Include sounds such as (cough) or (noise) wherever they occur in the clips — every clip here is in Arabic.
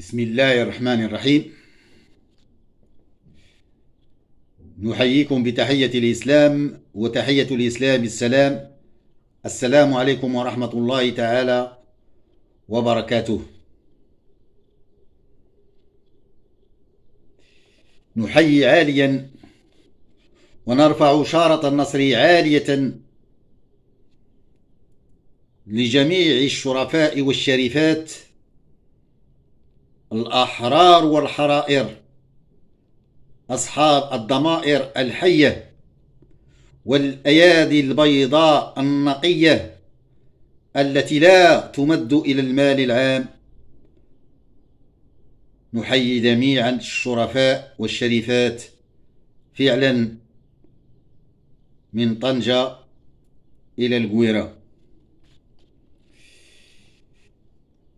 بسم الله الرحمن الرحيم نحييكم بتحية الإسلام وتحية الإسلام السلام السلام عليكم ورحمة الله تعالى وبركاته نحيي عاليا ونرفع شارة النصر عالية لجميع الشرفاء والشريفات الأحرار والحرائر أصحاب الضمائر الحية والأيادي البيضاء النقية التي لا تمد إلى المال العام نحيي جميعا الشرفاء والشريفات فعلا من طنجة إلى القويرة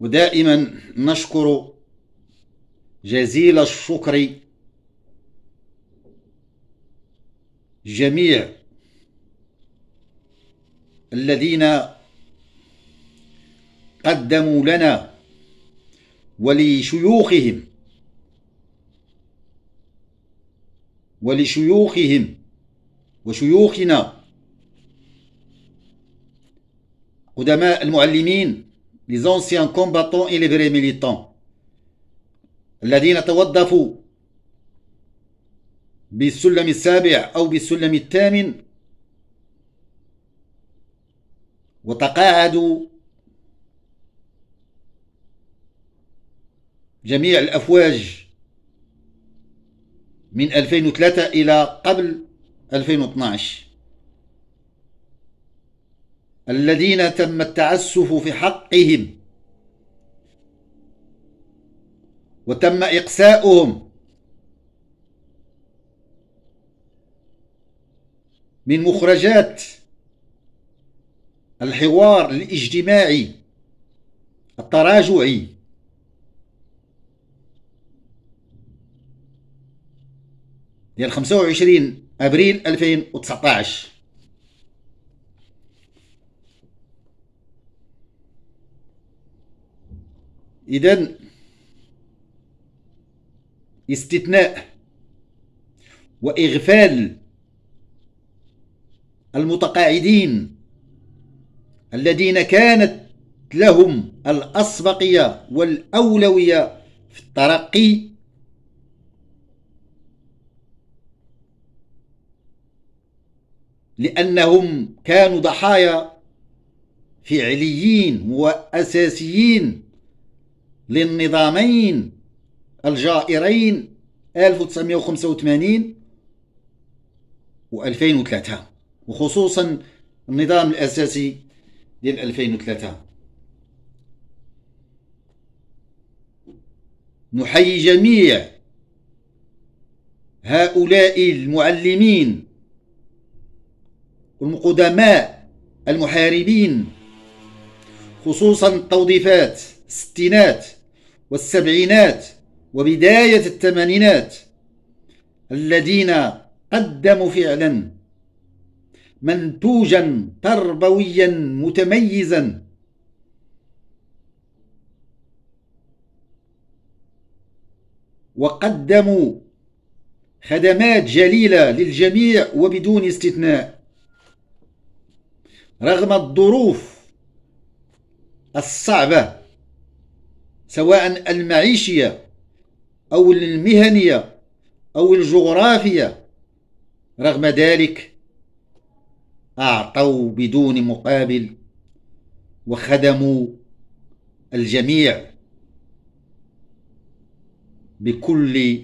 ودائما نشكر جزيل الشكر جميع الذين قدموا لنا ولشيوخهم ولشيوخهم وشيوخنا قدماء المعلمين les anciens combattants et les vrais militants الذين توظفوا بالسلم السابع أو بالسلم الثامن وتقاعدوا جميع الأفواج من 2003 إلى قبل 2012 الذين تم التعسف في حقهم وتم إقساؤهم من مخرجات الحوار الاجتماعي التراجعي ديال 25 ابريل 2019 اذا استثناء وإغفال المتقاعدين الذين كانت لهم الأسبقية والأولوية في الترقي لأنهم كانوا ضحايا فعليين وأساسيين للنظامين الجائرين 1985 و 2003 وخصوصا النظام الأساسي ديال 2003 نحيي جميع هؤلاء المعلمين والقدماء المحاربين خصوصا التوظيفات الستينات والسبعينات وبداية الثمانينات الذين قدموا فعلا منتوجا تربويا متميزا وقدموا خدمات جليلة للجميع وبدون استثناء رغم الظروف الصعبة سواء المعيشية أو المهنية أو الجغرافية رغم ذلك أعطوا بدون مقابل وخدموا الجميع بكل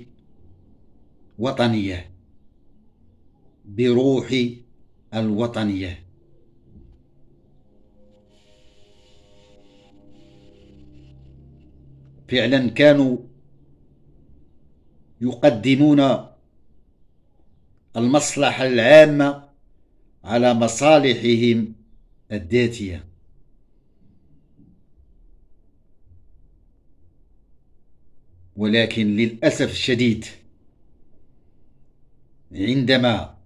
وطنية بروح الوطنية فعلا كانوا يقدمون المصلحة العامة على مصالحهم الذاتية ولكن للأسف الشديد عندما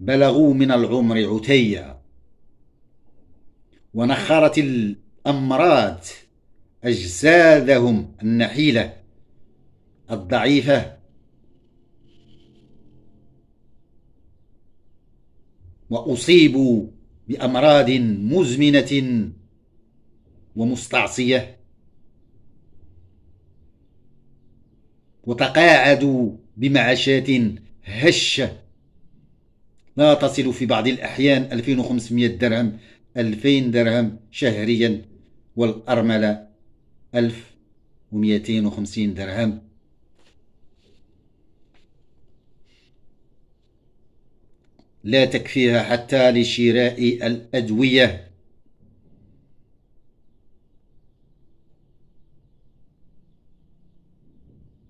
بلغوا من العمر عتيا ونخرت الأمراض أجسادهم النحيلة الضعيفة وأصيبوا بأمراض مزمنة ومستعصية وتقاعدوا بمعاشات هشة لا تصل في بعض الأحيان 2500 درهم 2000 درهم شهريا والأرملة 1250 درهم لا تكفيها حتى لشراء الأدوية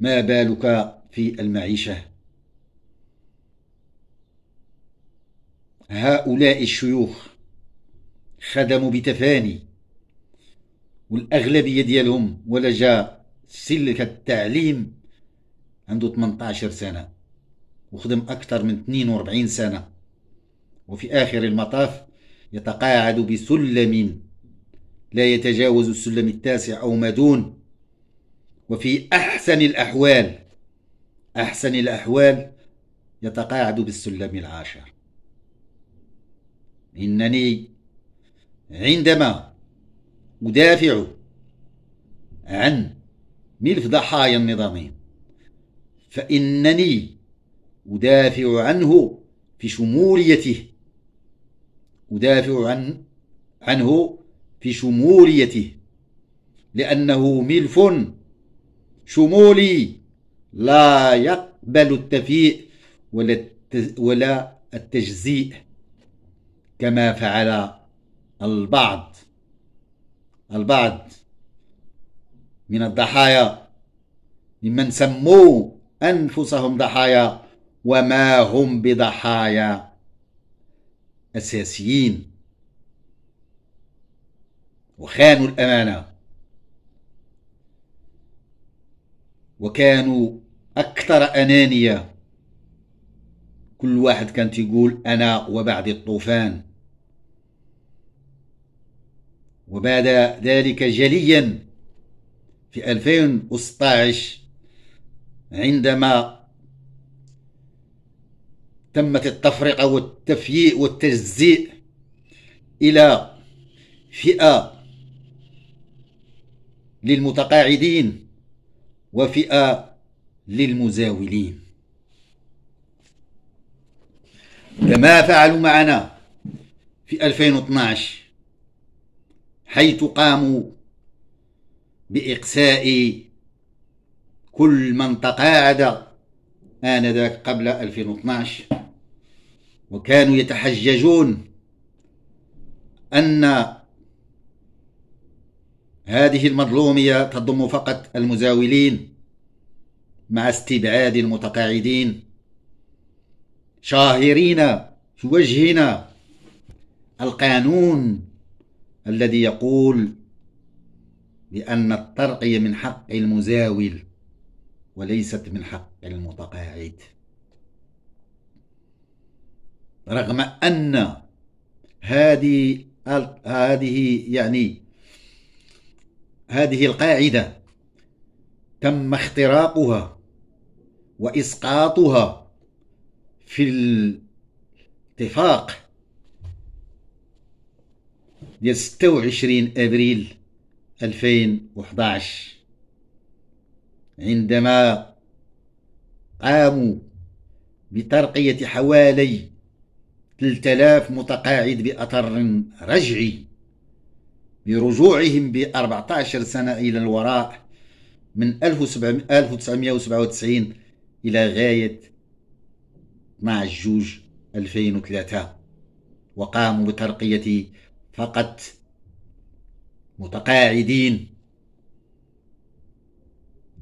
ما بالك في المعيشة هؤلاء الشيوخ خدموا بتفاني والأغلبية ديالهم ولا جا سلك التعليم عنده 18 سنة وخدم أكثر من 42 سنة وفي آخر المطاف يتقاعد بسلم لا يتجاوز السلم التاسع أو ما دون وفي أحسن الأحوال أحسن الأحوال يتقاعد بالسلم العاشر إنني عندما أدافع عن ملف ضحايا النظامين فإنني أدافع عنه في شموليته أدافع عن عنه في شموليته لأنه ملف شمولي لا يقبل التفيء ولا ولا التجزيء كما فعل البعض البعض من الضحايا ممن سموا أنفسهم ضحايا وما هم بضحايا أساسيين وخانوا الأمانة وكانوا أكثر أنانية كل واحد كان تيقول أنا وبعد الطوفان وبعد ذلك جليا في 2016 عندما تمت التفرقة والتفييء والتجزيء إلى فئة للمتقاعدين وفئة للمزاولين كما فعلوا معنا في 2012 حيث قاموا بإقساء كل من تقاعد آنذاك قبل 2012 وكانوا يتحججون أن هذه المظلومية تضم فقط المزاولين مع استبعاد المتقاعدين شاهرين في وجهنا القانون الذي يقول بأن الترقية من حق المزاول وليست من حق المتقاعد رغم أن هذه هذه يعني هذه القاعدة تم اختراقها وإسقاطها في الاتفاق ديال 26 ابريل 2011 عندما قاموا بترقية حوالي 3000 متقاعد بأطر رجعي برجوعهم ب 14 سنة إلى الوراء من 1997 إلى غاية 12 جوج 2003 وقاموا بترقية فقط متقاعدين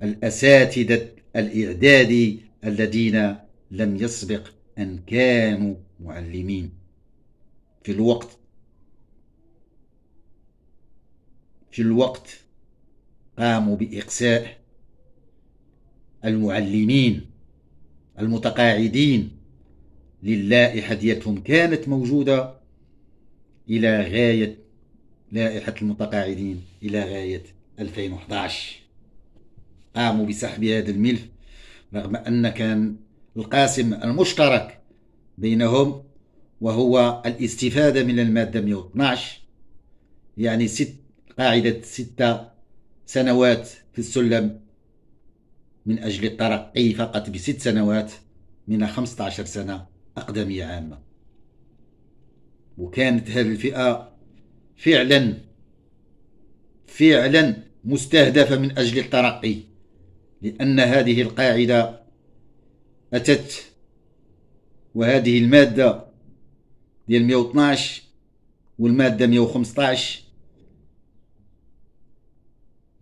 الأساتذة الإعداد الذين لم يسبق أن كانوا معلمين في الوقت في الوقت قاموا بإقساء المعلمين المتقاعدين للائحة ديالهم كانت موجودة إلى غاية لائحة المتقاعدين إلى غاية 2011 قاموا بسحب هذا الملف رغم أن كان القاسم المشترك بينهم وهو الاستفادة من المادة 112 يعني ست قاعدة ستة سنوات في السلم من أجل الترقي فقط بست سنوات من 15 سنة أقدمية عامة وكانت هذه الفئة فعلا فعلا مستهدفة من أجل الترقي لأن هذه القاعدة أتت وهذه المادة ديال 112 والمادة 115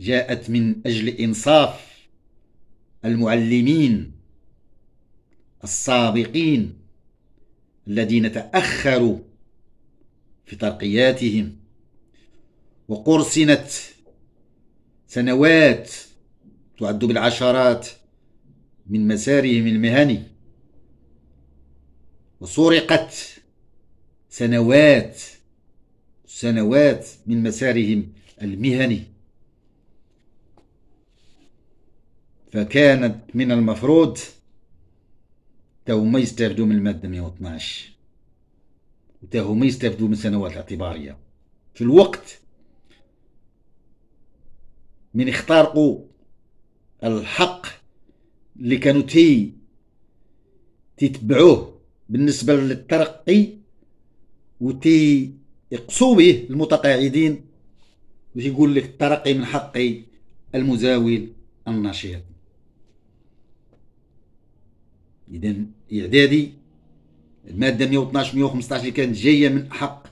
جاءت من أجل إنصاف المعلمين السابقين الذين تأخروا في ترقياتهم وقرصنت سنوات تعد بالعشرات من مسارهم المهني وسرقت سنوات سنوات من مسارهم المهني فكانت من المفروض تاو ما يستافدوا من الماده 112 وتاو ما يستافدو من السنوات الاعتباريه في الوقت من اخترقوا الحق اللي كانوا تي تتبعوه بالنسبة للترقي وتي يقصوا به المتقاعدين ويقول لك الترقي من حقي المزاول النشيط اذا اعدادي الماده 112 115 اللي كانت جايه من حق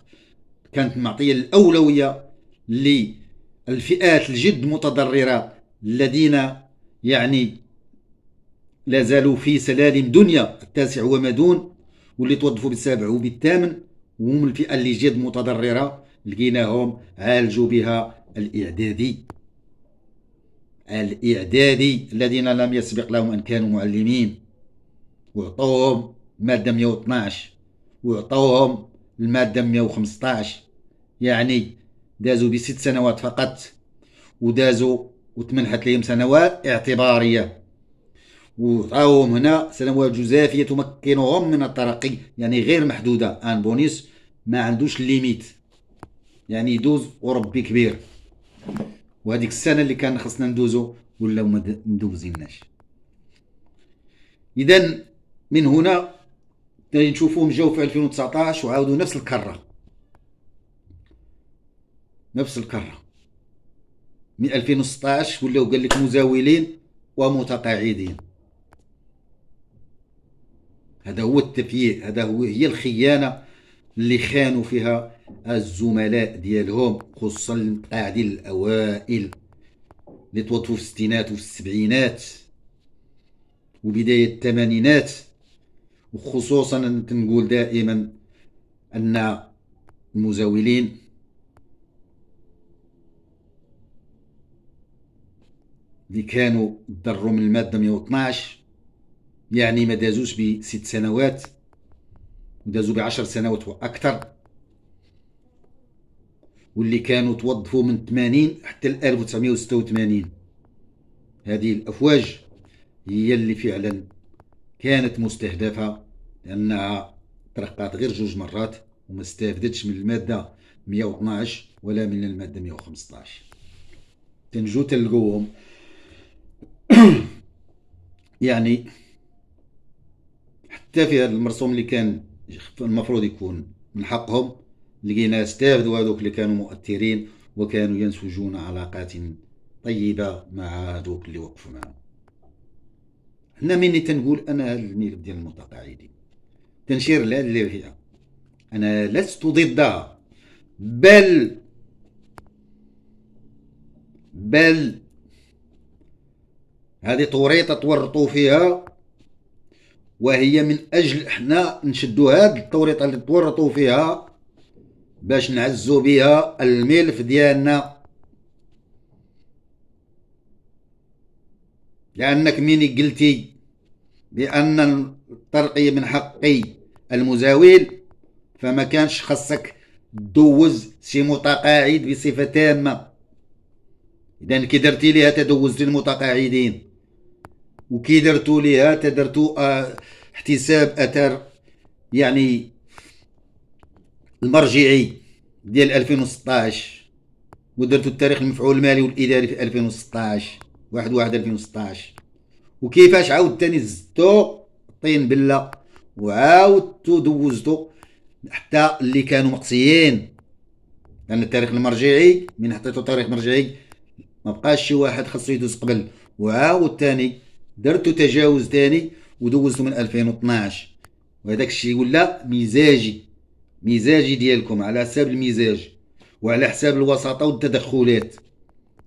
كانت معطيه الاولويه للفئات الجد متضرره الذين يعني لازالوا في سلالم دنيا التاسع هو دون واللي توظفوا بالسابع وبالثامن وهم الفئه اللي جد متضرره لقيناهم عالجوا بها الاعدادي الاعدادي الذين لم يسبق لهم ان كانوا معلمين وعطوهم الماده 112 وعطوهم الماده 115 يعني دازوا بست سنوات فقط ودازوا وتمنحت لهم سنوات اعتبارية وعطاوهم هنا سنوات جزافية تمكنهم من الترقي يعني غير محدودة ان بونيس ما عندوش ليميت يعني يدوز وربي كبير وهذيك السنة اللي كان خصنا ندوزو ولا ما ندوزيناش اذا من هنا نشوفوهم جاو في 2019 وعاودوا نفس الكره نفس الكره من 2016 ولاو قال لك مزاولين ومتقاعدين هذا هو التفييق هذا هو هي الخيانه اللي خانوا فيها الزملاء ديالهم خصوصا القاعدين الاوائل اللي توظفوا في الستينات وفي السبعينات وبدايه الثمانينات وخصوصا تنقول دائما ان المزاولين اللي كانوا ضروا من المادة 112 يعني ما دازوش بست سنوات ودازوا بعشر سنوات وأكثر واللي كانوا توظفوا من 80 حتى ل 1986 هذه الأفواج هي اللي فعلا كانت مستهدفة لأنها ترقات غير جوج مرات وما استفدتش من المادة 112 ولا من المادة 115 تنجو تلقوهم (coughs) يعني حتى في هذا المرسوم اللي كان المفروض يكون من حقهم لقينا استافدوا هذوك اللي كانوا مؤثرين وكانوا ينسجون علاقات طيبه مع هذوك اللي وقفوا معهم هنا مين تنقول انا هذا الميرب ديال المتقاعدين تنشير لهذه الفئه انا لست ضدها بل بل هذه طوريطه تورطوا فيها وهي من اجل احنا نشدوا هاد الطوريطه اللي تورطوا فيها باش نعزوا بها الملف ديالنا لانك مين قلتي بان الترقيه من حقي المزاول فما كانش خصك دوز شي متقاعد بصفه تامه اذا كي درتي ليها تدوز للمتقاعدين وكي درتو ليها تدرتو آه، احتساب اثر يعني المرجعي ديال 2016 ودرتو التاريخ المفعول المالي والاداري في 2016 واحد واحد 2016 وكيفاش عاود تاني زدتو طين بله وعاودتو دوزتو حتى اللي كانوا مقصيين لان التاريخ المرجعي من حطيتو تاريخ مرجعي ما بقاش شي واحد خاصو يدوز قبل وعاود تاني درتو تجاوز تاني ودوزته من 2012 وهذاك الشيء ولا مزاجي مزاجي ديالكم على حساب المزاج وعلى حساب الوساطه والتدخلات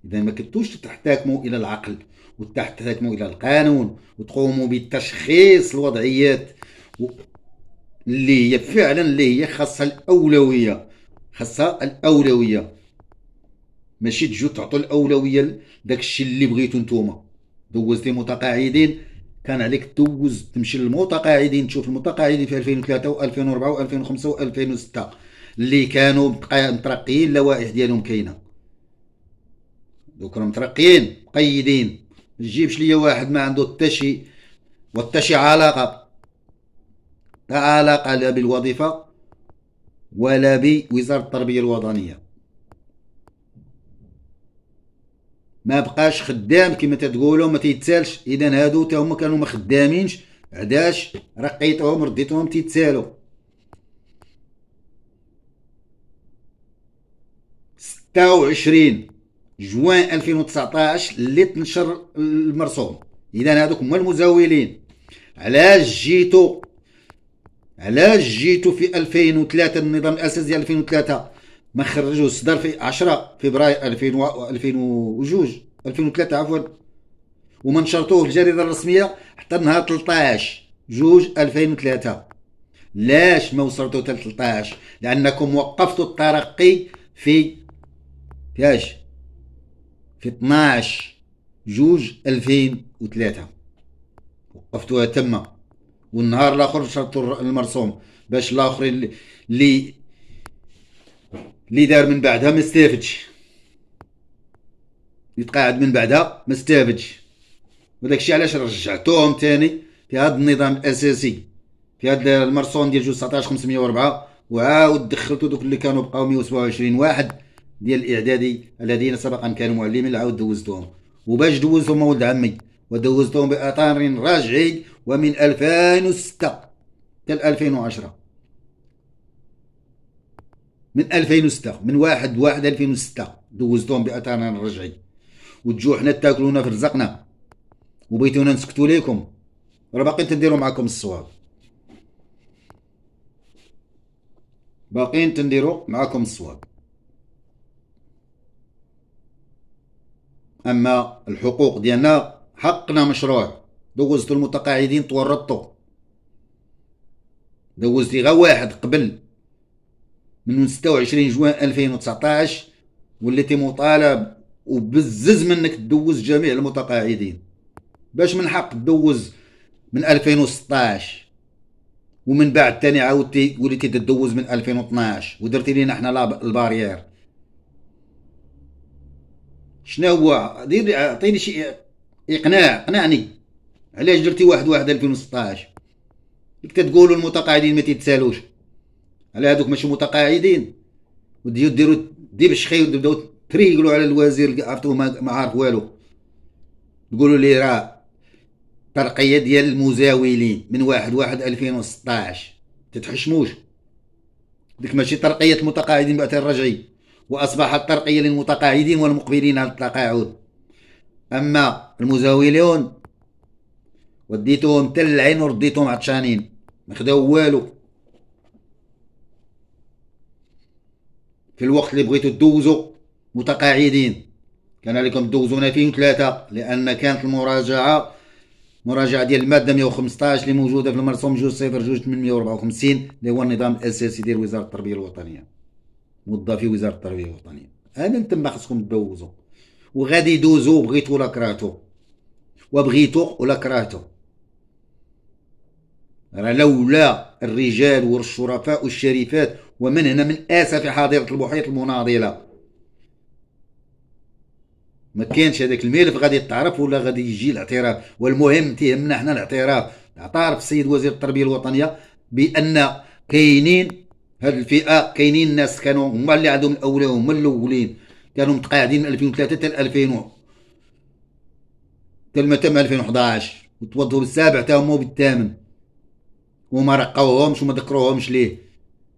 اذا ما كنتوش تحتكموا الى العقل وتحتكموا الى القانون وتقوموا بتشخيص الوضعيات و... اللي هي فعلا اللي هي خاصها الاولويه خاصها الاولويه ماشي تجو تعطوا الاولويه لداك الشيء اللي بغيتو نتوما دوزتي متقاعدين كان عليك دوز تمشي للمتقاعدين تشوف المتقاعدين في 2003 و2004 و2005 و2006 اللي كانوا مترقيين اللوائح ديالهم كاينه دوك راه مترقيين مقيدين ما تجيبش ليا واحد ما عنده حتى شي وحتى شي علاقه لا علاقه لا بالوظيفه ولا بوزاره التربيه الوطنيه ما بقاش خدام كما تتقولوا ما تيتسالش اذا هادو حتى هما كانوا ما خدامينش عداش رقيتهم رديتهم تيتسالوا ستة وعشرين جوان ألفين وتسعطاش اللي تنشر المرسوم اذا هادوك هما المزاولين علاش جيتو علاش جيتو في 2003 النظام الاساسي ديال 2003 ما خرجوا صدر في 10 فبراير 2000 2002 2003 عفوا وما نشرتوه في الجريده الرسميه حتى نهار 13 جوج 2003 لاش ما وصلتوا حتى 13 لانكم وقفتوا الترقي في ياش في 12 جوج 2003 وقفتوها تما والنهار الاخر نشرتوا المرسوم باش الاخرين اللي اللي دار من بعدها ما استافدش تقاعد من بعدها ما استافدش وداكشي علاش رجعتوهم تاني في هذا النظام الاساسي في هذا المرسوم ديال جوج 19 504 وعاود دخلتو دوك اللي كانوا بقاو 127 واحد ديال الاعدادي الذين سبقا كانوا معلمين عاود دوزتهم وباش دوزتهم ولد عمي ودوزتهم باطار راجعي ومن 2006 حتى 2010 من 2006 من واحد واحد 2006 دوزتهم باثار الرجعي وتجوا حنا تاكلونا في رزقنا وبيتونا نسكتوا ليكم راه باقيين تنديروا معاكم الصواب باقيين تنديروا معاكم الصواب اما الحقوق ديالنا حقنا مشروع دوزتو المتقاعدين تورطتو دوزتي غا واحد قبل من 26 جوان 2019 والتي مطالب وبزز منك تدوز جميع المتقاعدين باش من حق تدوز من 2016 ومن بعد تاني عاودتي وليتي تدوز من 2012 ودرتي لينا حنا البارير شنو هو دير اعطيني شي اقناع اقنعني علاش درتي واحد واحد 2016 كنت تقولوا المتقاعدين ما تيتسالوش على هذوك ماشي متقاعدين وديو ديروا ديب الشخي وتبداو تريقلوا على الوزير عرفتوه ما عارف والو تقولوا لي راه ترقيه ديال المزاولين من واحد واحد 2016 تتحشموش ديك ماشي ترقيه المتقاعدين بعد رجعي واصبح ترقيه للمتقاعدين والمقبلين على التقاعد اما المزاولون وديتهم تل العين ورديتهم عطشانين ما خداو والو في الوقت اللي بغيتو تدوزو متقاعدين كان عليكم تدوزونا فين ثلاثة لأن كانت المراجعة مراجعة ديال المادة 115 اللي موجودة في المرسوم جوج صفر وربعة 854 اللي هو النظام الأساسي ديال وزارة التربية الوطنية موظفي وزارة التربية الوطنية أنا تما خصكم تدوزو وغادي يدوزو بغيتو ولا كرهتو وبغيتو ولا كرهتو راه لولا الرجال والشرفاء والشريفات ومن هنا من اسف حاضره المحيط المناضله ما كانش هذاك الملف غادي يتعرف ولا غادي يجي الاعتراف والمهم تيهمنا حنا الاعتراف اعترف السيد وزير التربيه الوطنيه بان كاينين هاد الفئه كاينين الناس كانوا هما اللي عندهم الاولى هما الاولين كانوا متقاعدين من 2003 حتى 2000 حتى ما تم 2011 وتوظفوا بالسابع حتى هما بالثامن وما رقوهمش وما ذكروهمش ليه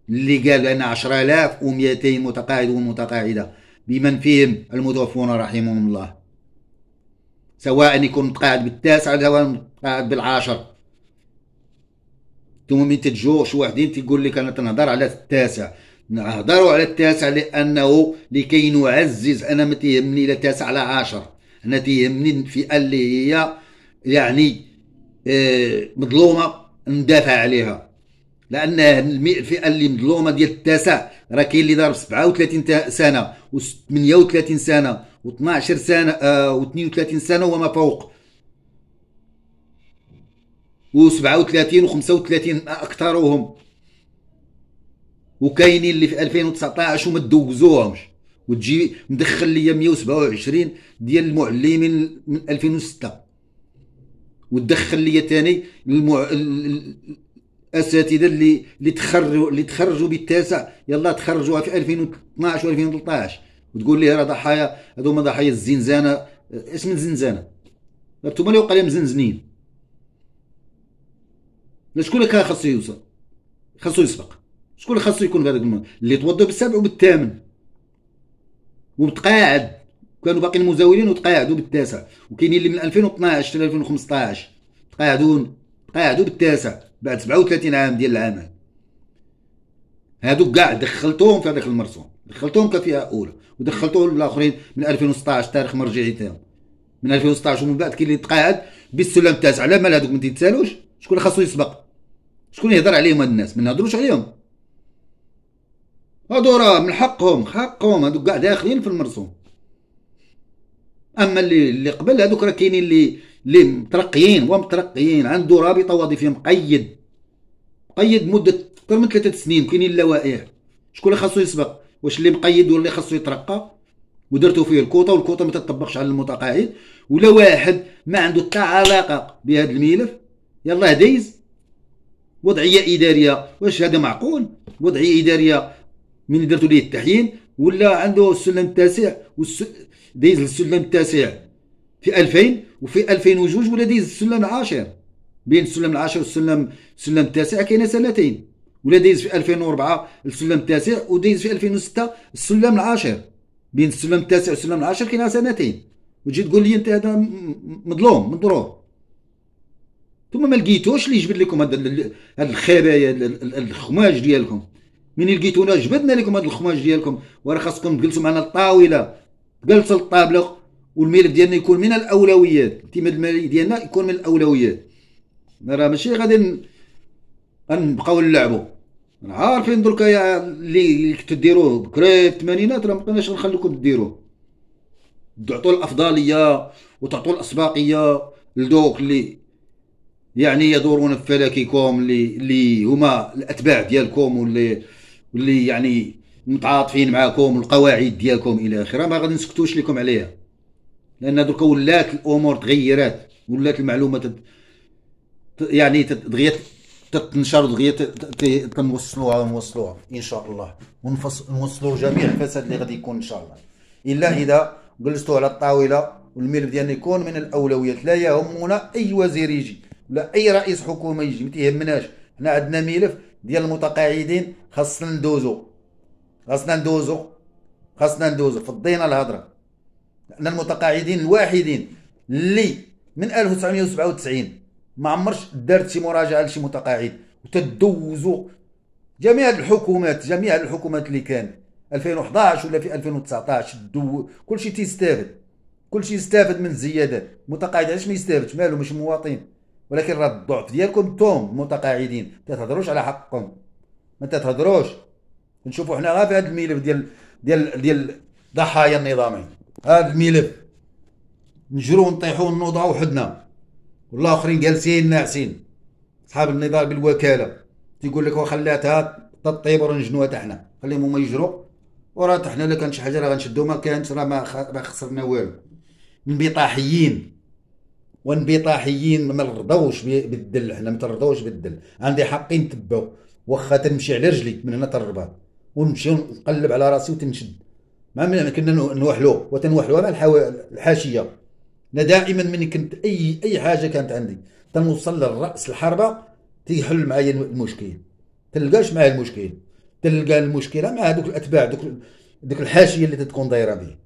اللي قال بان 10200 متقاعد ومتقاعدة بمن فيهم المتوفون رحمهم الله سواء يكون متقاعد بالتاسع او متقاعد بالعاشر ثم من تجوا شي واحدين تيقول لك انا تنهضر على التاسع نهضروا على التاسع لانه لكي نعزز انا ما تيهمني لا تاسع لا عاشر انا تيهمني الفئه اللي هي يعني آه، مظلومه ندافع عليها لان الفئه اللي مظلومه ديال التاسع راه كاين اللي ضارب 37 سنه و38 سنه و12 سنه آه، و32 سنه وما فوق و37 و35 اكثرهم وكاينين اللي في 2019 وما دوزوهمش وتجي مدخل ليا 127 ديال المعلمين من 2006 وتدخل ليا ثاني المع... اساتذه اللي اللي تخرجوا اللي تخرجوا بالتاسع يلا تخرجوها في 2012 و 2013 وتقول لي راه ضحايا هذوما ضحايا الزنزانه اسم الزنزانه انتوما اللي وقع لهم زنزنين شكون اللي كان خاصو يوصل خاصو يسبق شكون خاصو يكون في هذاك اللي توضوا بالسبع وبالثامن وتقاعد كانوا باقي المزاولين وتقاعدوا بالتاسع وكاينين اللي من 2012 حتى 2015 تقاعدون تقاعدوا بالتاسع بعد 37 عام ديال العمل هادوك كاع دخلتوهم في هذاك المرسوم دخلتوهم كفئه اولى ودخلتوهم الاخرين من 2016 تاريخ مرجعي تاعهم من 2016 ومن بعد كاين اللي تقاعد بالسلم التاسع على مال هادوك ما تيتسالوش شكون خاصو يسبق شكون يهضر عليهم هاد الناس ما نهضروش عليهم هادو راه من حقهم حقهم هادوك كاع داخلين في المرسوم اما اللي اللي قبل هادوك راه كاينين اللي اللي مترقيين ومترقيين عنده رابطه وظيفيه مقيد مقيد مده اكثر من ثلاثه سنين كاينين اللوائح شكون اللي خاصو يسبق واش اللي مقيد ولا اللي خاصو يترقى ودرتو فيه الكوطه والكوطه ما تطبقش على المتقاعد ولا واحد ما عنده حتى علاقه بهذا الملف يلاه دايز وضعيه اداريه واش هذا معقول وضعيه اداريه من درتو ليه التحيين ولا عنده السلم التاسع والس... دايز السلم التاسع في 2000 وفي 2002 ولا دايز السلم العاشر بين السلم العاشر والسلم السلم التاسع كاين سنتين ولا دايز في 2004 السلم التاسع ودايز في 2006 السلم العاشر بين السلم التاسع والسلم العاشر كاين سنتين وتجي تقول لي انت هذا مظلوم مضروب ثم ما لقيتوش اللي جبد لكم هذا هذا الخبايا الخماج ديالكم من لقيتونا جبدنا لكم هذا الخماج ديالكم وراه خاصكم تجلسوا معنا الطاوله جلسوا الطابله والملف ديالنا يكون من الاولويات الاعتماد المالي ديالنا يكون من الاولويات راه ماشي غادي غنبقاو نلعبوا عارفين درك يا اللي كنتو ديروه بكري الثمانينات راه مابقيناش نخليكم ديروه تعطوا الافضليه وتعطوا الاسباقيه لدوك اللي يعني يدورون في فلككم اللي اللي هما الاتباع ديالكم واللي واللي يعني متعاطفين معاكم والقواعد ديالكم الى اخره ما غادي نسكتوش لكم عليها لان درك ولات الامور تغيرات ولات المعلومات تت... يعني دغيا تتنشر دغيا تنوصلوها ونوصلوها ان شاء الله ونوصلوا جميع الفساد اللي غادي يكون ان شاء الله الا اذا جلستوا على الطاوله والملف ديالنا يكون من الاولويات لا يهمنا اي وزير يجي ولا اي رئيس حكومه يجي ما تيهمناش حنا عندنا ملف ديال المتقاعدين خاصنا ندوزو خاصنا ندوزو خاصنا ندوزو فضينا الهضره انا المتقاعدين الواحدين اللي من 1997 ما عمرش دارت شي مراجعه لشي متقاعد وتدوزوا جميع الحكومات جميع الحكومات اللي كان 2011 ولا في 2019 دو كلشي تيستافد كلشي يستافد من الزيادات المتقاعد علاش ما يستافدش مالو ماشي مواطن ولكن راه الضعف ديالكم توم المتقاعدين ما تهضروش على حقكم ما تهضروش نشوفوا حنا غير في هذا الملف ديال ديال ديال ضحايا النظامين هذا الملف نجرو ونطيحو ونوضعو وحدنا والاخرين جالسين ناعسين اصحاب النضال بالوكاله تيقول لك وخلاتها تطيب ورنجنوها تاعنا خليهم هما يجرو وراه تحنا لا كان شي حاجه راه غنشدو ما كانش راه ما خسرنا والو انبطاحيين وانبطاحيين ما نرضوش بالدل حنا ما ترضوش بالدل عندي حقي نتبعو واخا تنمشي على رجلي من هنا تالرباط ونمشي نقلب على راسي وتنشد ما كنا نوحلو وتنوحلو انا الحاشيه انا دائما مني كنت اي اي حاجه كانت عندي تنوصل للراس الحربه تيحل معايا المشكل تلقاش معايا المشكل تلقى المشكله مع هذوك الاتباع دوك ديك الحاشيه اللي تتكون دايره به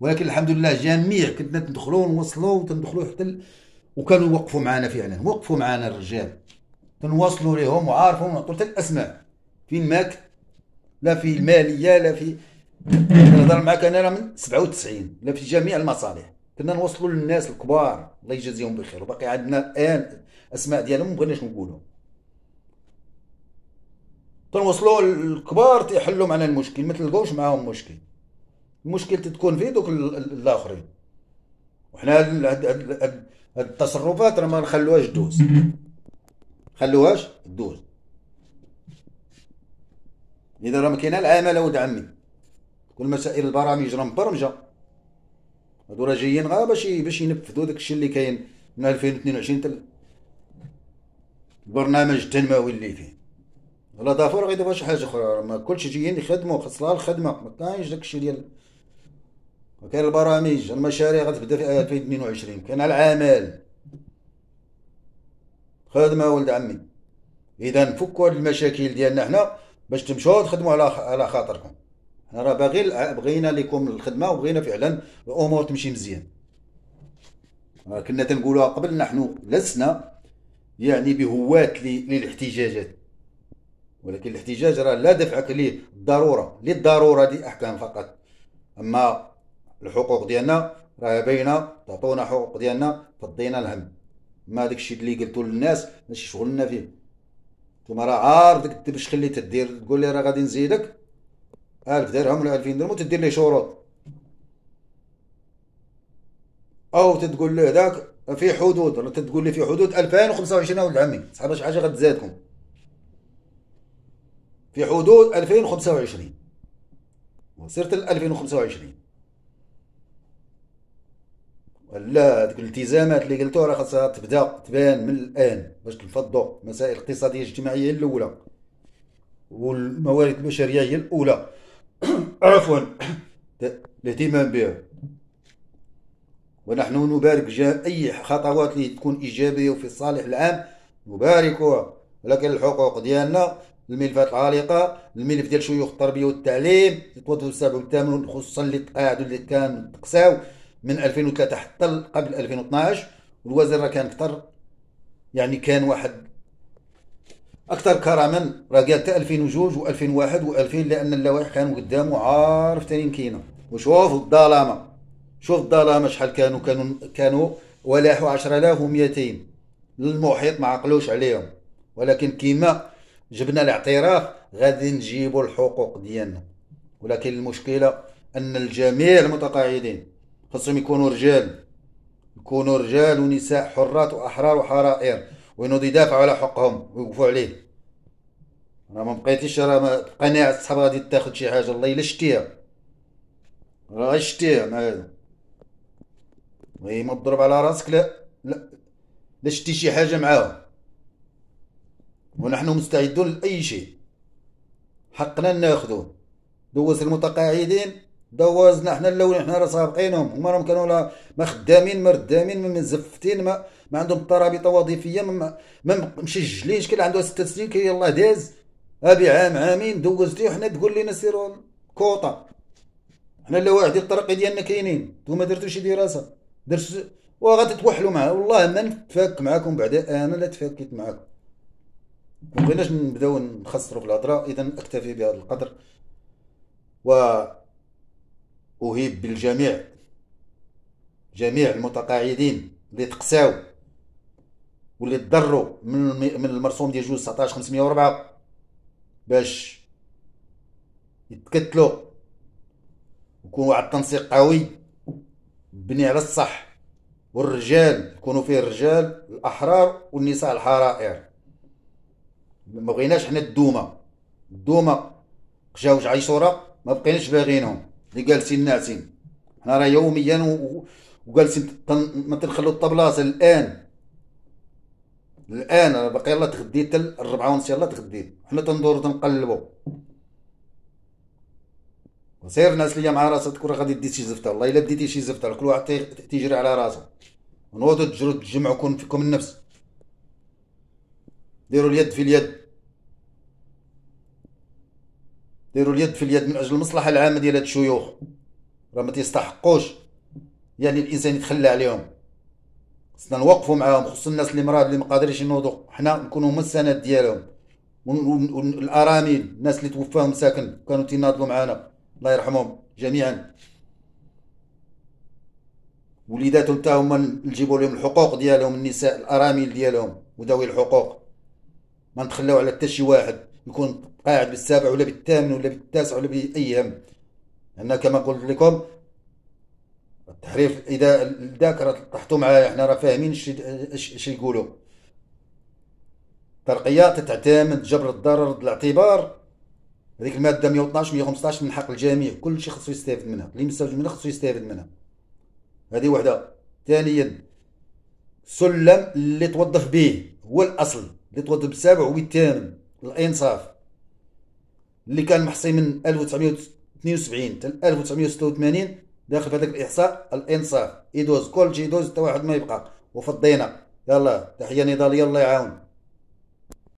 ولكن الحمد لله جميع كنا ندخلو ونوصلو وتندخلوا حتى ال... وكانوا يوقفوا معنا فعلا وقفوا معنا الرجال تنوصلوا لهم وعارفهم حتى الاسماء فين ماك لا في الماليه لا في كنهضر معاك انا من 97 لا في جميع المصالح كنا نوصلوا للناس الكبار الله يجازيهم بخير وباقي عندنا الان اسماء ديالهم ما بغيناش نقولهم تنوصلوا الكبار تيحلوا معنا المشكل ما تلقاوش معاهم مشكل المشكل تتكون في دوك الاخرين وحنا هاد التصرفات راه ما نخلوهاش دوز خلوهاش دوز اذا راه ما كاينه العماله ود عمي كل مسائل البرامج راه مبرمجه هادو راه جايين غير باش باش ينفذوا داكشي اللي كاين من 2022 تل البرنامج التنموي اللي فيه ولا دافور غير دابا شي حاجه اخرى ما كلشي جايين يخدموا خاص لها الخدمه ما كاينش داكشي ديال كاين البرامج المشاريع غتبدا في 2022 كاين العمل خدمه ولد عمي اذا فكوا هاد المشاكل ديالنا حنا باش تمشوا تخدموا على على خاطركم راه باغي بغينا لكم الخدمه وبغينا فعلا الامور تمشي مزيان كنا تنقولوها قبل نحن لسنا يعني بهواة للاحتجاجات ولكن الاحتجاج راه لا دفعك ليه الضروره للضروره دي احكام فقط اما الحقوق ديالنا راه باينه تعطونا حقوق ديالنا فضينا الهم ما داكشي اللي قلتو للناس ماشي شغلنا فيه نتوما راه عارف داك الدبش خليته دير تقول لي راه غادي نزيدك ألف درهم ولا ألفين درهم وتدير ليه شروط او تتقول له ذاك في حدود ولا تقول لي في حدود ألفين وخمسة يا ولد عمي صحاب شي حاجه غتزادكم في حدود ألفين وخمسة وعشرين وصرت وخمسة وعشرين لا هذوك الالتزامات اللي قلتو راه خاصها تبدا تبان من الان باش تنفضوا مسائل الاقتصاديه الاجتماعيه الاولى والموارد البشريه هي الاولى عفوا (coughs) الاهتمام بها ونحن نبارك جا أي خطوات اللي تكون إيجابية وفي الصالح العام نباركها ولكن الحقوق ديالنا الملفات العالقة الملف ديال شيوخ التربية والتعليم يتوضوا السابع والثامن خصوصا تقاعدوا اللي كان تقساو من 2003 حتى قبل 2012 والوزير كان كثر يعني كان واحد أكثر كرما راه قال حتى 2002 و2001 و2000 لأن اللوائح كانوا قدامه عارف تاني كاينة وشوف الظلامة شوف الظلامة شحال كانوا كانوا كانوا ولاحوا 10200 المحيط ما عقلوش عليهم ولكن كيما جبنا الاعتراف غادي نجيبوا الحقوق ديالنا ولكن المشكلة أن الجميع المتقاعدين خصهم يكونوا رجال يكونوا رجال ونساء حرات وأحرار وحرائر وينوض بده يدافعوا على حقهم ويوقفوا عليه راه ما بقيتيش راه قناع الصحاب غادي تاخد شي حاجه الله الا شتيها راه شتيها ما هذا وهي ما تضرب على راسك لا لا لا شتي شي حاجه معاهم ونحن مستعدون لاي شيء حقنا ناخذه دوس المتقاعدين دوازنا حنا الاولين حنا راه سابقينهم هما راهم كانوا لا ما خدامين ما ردامين ما مزفتين ما, ما عندهم ترابطه وظيفيه ما, ما مشجلين شكل عنده ست سنين كي يلاه داز ابي عام عامين دوزتي وحنا تقول لنا سيروا كوطا حنا لا واحد الطرق ديالنا كاينين نتوما درتو شي دراسه درت وغتتوحلوا معاه والله ما نتفاك معاكم بعد انا لا تفاكيت معاكم ما بغيناش نبداو نخسروا في الهضره اذا اكتفي بهذا القدر و أهيب بالجميع جميع المتقاعدين اللي تقساو واللي تضروا من من المرسوم ديال جوج 19 504 باش يتكتلوا ويكونوا واحد التنسيق قوي مبني على الصح والرجال يكونوا فيه الرجال الاحرار والنساء الحرائر ما بغيناش حنا الدومه الدومه جاوج عيشوره ما بقيناش باغينهم اللي جالسين ناعسين حنا راه يوميا وجالسين ما تنخلو الطبلاصه الان الان راه باقي يلاه تغديت تل الربعه ونص يلاه تغديت حنا تندورو تنقلبو وسير الناس ليا مع راسها تكون غادي دي شي زفته والله الا ديتي شي زفته كل واحد تيجري على راسه ونوضوا تجرو تجمعوا كون فيكم النفس ديروا اليد في اليد ديروا اليد في اليد من اجل المصلحه العامه ديال هاد الشيوخ راه ما تيستحقوش يعني الانسان يتخلى عليهم خصنا نوقفوا معاهم خصو الناس اللي مراد اللي ما قادرينش ينوضوا حنا نكونوا هما السند ديالهم والارامل الناس اللي توفاهم ساكن كانوا تيناضلوا معانا الله يرحمهم جميعا وليداتهم تا هما نجيبوا لهم الحقوق ديالهم النساء الارامل ديالهم وذوي الحقوق ما نتخلاو على حتى شي واحد يكون قاعد بالسابع ولا بالثامن ولا بالتاسع ولا بأي هم أنا كما قلت لكم التحريف إذا الذاكرة طحتوا معايا احنا راه فاهمين اش يقولوا الترقية تعتمد جبر الضرر الاعتبار هذيك المادة 112 115 من حق الجميع كل شيء خصو يستافد منها اللي مستفد منها خصو يستافد منها هذه وحدة ثانيا السلم اللي توظف به هو الأصل اللي توظف بالسابع هو الثامن الانصاف اللي كان محصي من 1972 حتى 1986 داخل في هذاك الاحصاء الانصاف يدوز كل شيء يدوز حتى واحد ما يبقى وفضينا يلا تحيه نضاليه الله يعاون